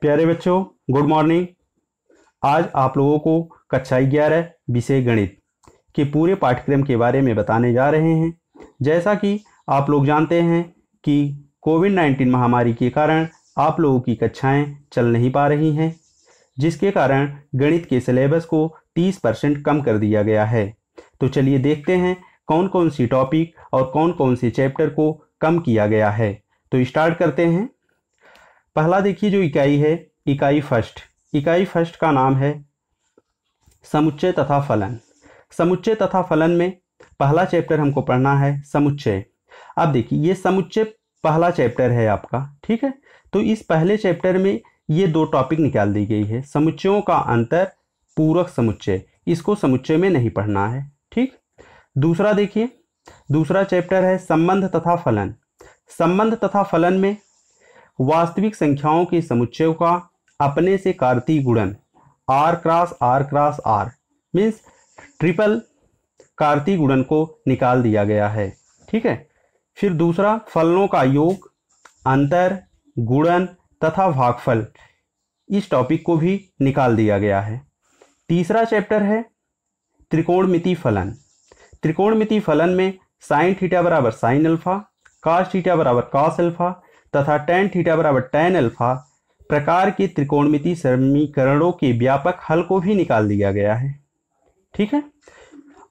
प्यारे बच्चों good morning आज आप लोगों को कक्षा ग्यारह विषय गणित के पूरे पाठ्यक्रम के बारे में बताने जा रहे हैं जैसा कि आप लोग जानते हैं कि कोविड नाइन्टीन महामारी के कारण आप लोगों की कक्षाएं चल नहीं पा रही हैं जिसके कारण गणित के सिलेबस को 30 परसेंट कम कर दिया गया है तो चलिए देखते हैं कौन कौन सी टॉपिक और कौन कौन से चैप्टर को कम किया गया है तो स्टार्ट करते हैं पहला देखिए जो इकाई है इकाई फर्स्ट इकाई फर्स्ट का नाम है समुच्चय तथा फलन समुच्चय तथा फलन में पहला चैप्टर हमको पढ़ना है समुच्चय अब देखिए ये समुच्चय पहला चैप्टर है आपका ठीक है तो इस पहले चैप्टर में ये दो टॉपिक निकाल दी गई है समुच्चयों का अंतर पूरक समुच्चय इसको समुच्चय में नहीं पढ़ना है ठीक दूसरा देखिए दूसरा चैप्टर है संबंध तथा फलन संबंध तथा फलन में वास्तविक संख्याओं के समुच्चयों का अपने से कार्ती गुणन R cross R cross R means triple कार्ती गुणन को निकाल दिया गया है ठीक है फिर दूसरा फलनों का योग अंतर गुणन तथा भागफल इस टॉपिक को भी निकाल दिया गया है तीसरा चैप्टर है त्रिकोणमिति फलन त्रिकोणमिति फलन में साइन थीटा बराबर साइन अल्फा कास थीटा बराबर कास अल्फा तथा टेन थीटा बराबर टेन अल्फा प्रकार के त्रिकोणमिति समीकरणों के व्यापक हल को भी निकाल दिया गया है ठीक है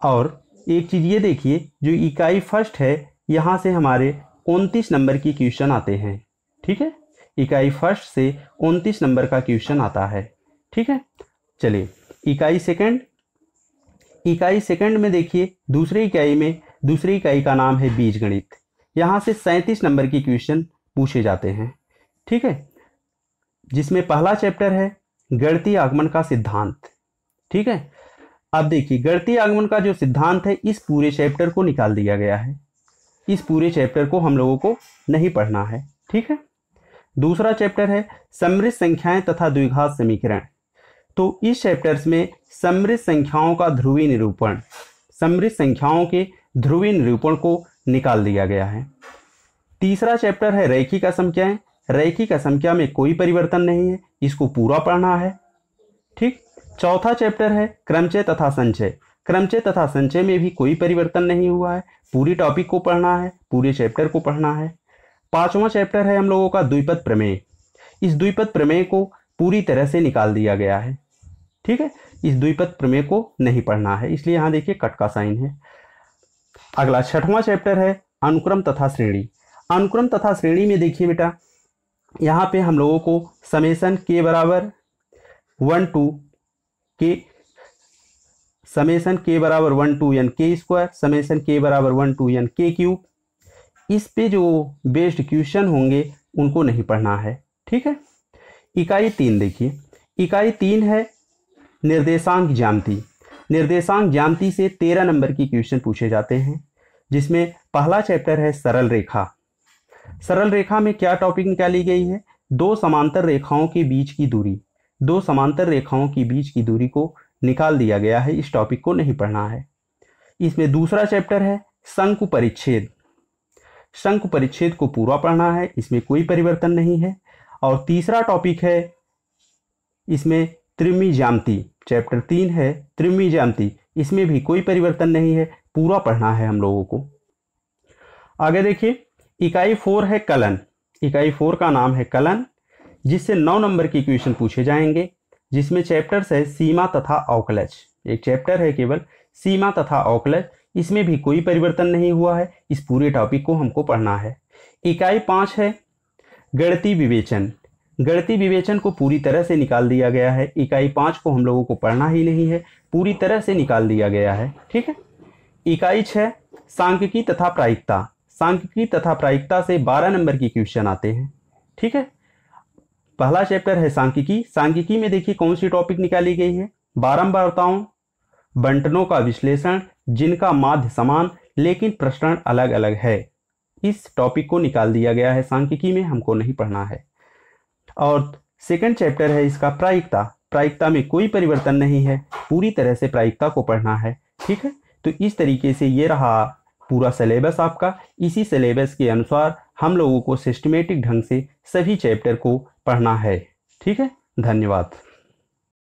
और एक चीज़ ये देखिए जो इकाई फर्स्ट है यहाँ से हमारे उनतीस नंबर की क्वेश्चन आते हैं ठीक है इकाई फर्स्ट से उनतीस नंबर का क्वेश्चन आता है ठीक है चलिए इकाई सेकंड इकाई सेकंड में देखिए दूसरी इकाई में दूसरी इकाई का नाम है बीज गणित यहाँ से सैंतीस नंबर की क्वेश्चन पूछे जाते हैं ठीक है जिसमें पहला चैप्टर है गणतीय आगमन का सिद्धांत ठीक है अब देखिए गणतीय आगमन का जो सिद्धांत है इस पूरे चैप्टर को निकाल दिया गया है इस पूरे चैप्टर को हम लोगों को नहीं पढ़ना है ठीक है दूसरा चैप्टर है समृद्ध संख्याएं तथा द्विघात समीकरण तो इस चैप्टर्स में समृद्ध संख्याओं का ध्रुवी निरूपण समृद्ध संख्याओं के ध्रुवी निरूपण को निकाल दिया गया है तीसरा चैप्टर है रेखी का संख्याएं रेखी का संख्या में कोई परिवर्तन नहीं है इसको पूरा पढ़ना है ठीक चौथा चैप्टर है क्रमचय तथा संचय क्रमचय तथा संचय में भी कोई परिवर्तन नहीं हुआ है पूरी टॉपिक को पढ़ना है पूरे चैप्टर को पढ़ना है पांचवा चैप्टर है हम लोगों का द्विपद प्रमेय इस द्विपद प्रमेय को पूरी तरह से निकाल दिया गया है ठीक है इस द्विपद प्रमेय को नहीं पढ़ना है इसलिए यहाँ देखिए कट का साइन है अगला छठवां चैप्टर है अनुक्रम तथा श्रेणी अनुक्रम तथा श्रेणी में देखिए बेटा यहाँ पे हम लोगों को समेसन के बराबर वन टू के समेसन के बराबर वन टू एन के स्क्वायर समेसन के बराबर वन टू एन के क्यूब इस पे जो बेस्ड क्वेश्चन होंगे उनको नहीं पढ़ना है ठीक है इकाई तीन देखिए इकाई तीन है निर्देशांक ज्यामती निर्देशांक ज्यामती से तेरह नंबर की क्वेश्चन पूछे जाते हैं जिसमें पहला चैप्टर है सरल रेखा सरल रेखा में क्या टॉपिक निकाली गई है दो समांतर रेखाओं के बीच की दूरी दो समांतर रेखाओं के बीच की दूरी को निकाल दिया गया है इस टॉपिक को नहीं पढ़ना है इसमें दूसरा चैप्टर है शंकु परिच्छेद शंकु परिच्छेद को पूरा पढ़ना है इसमें कोई परिवर्तन नहीं है और तीसरा टॉपिक है इसमें त्रिमी त्रिमीजामती चैप्टर तीन है त्रिमी त्रिमीजामती इसमें भी कोई परिवर्तन नहीं है पूरा पढ़ना है हम लोगों को आगे देखिए इकाई फोर है कलन इकाई फोर का नाम है कलन जिससे नौ नंबर के इक्वेशन पूछे जाएंगे जिसमें चैप्टर्स है सीमा तथा अवकलज एक चैप्टर है केवल सीमा तथा अवकलज इसमें भी कोई परिवर्तन नहीं हुआ है इस पूरे टॉपिक को हमको पढ़ना है इकाई पाँच है गणती विवेचन गणती विवेचन को पूरी तरह से निकाल दिया गया है इकाई पाँच को हम लोगों को पढ़ना ही नहीं है पूरी तरह से निकाल दिया गया है ठीक है इकाई छः सांख्यिकी तथा प्रायिकता सांख्यिकी तथा प्रायिकता से 12 नंबर की क्वेश्चन आते हैं ठीक है पहला चैप्टर है सांख्यिकी सांख्यिकी में देखिए कौन सी टॉपिक निकाली गई है बारंबारताओं बंटनों का विश्लेषण जिनका माध्य समान लेकिन प्रसरण अलग अलग है इस टॉपिक को निकाल दिया गया है सांख्यिकी में हमको नहीं पढ़ना है और सेकंड चैप्टर है इसका प्रायिकता प्रायिकता में कोई परिवर्तन नहीं है पूरी तरह से प्रायिकता को पढ़ना है ठीक है तो इस तरीके से ये रहा पूरा सिलेबस आपका इसी सिलेबस के अनुसार हम लोगों को सिस्टमेटिक ढंग से सभी चैप्टर को पढ़ना है ठीक है धन्यवाद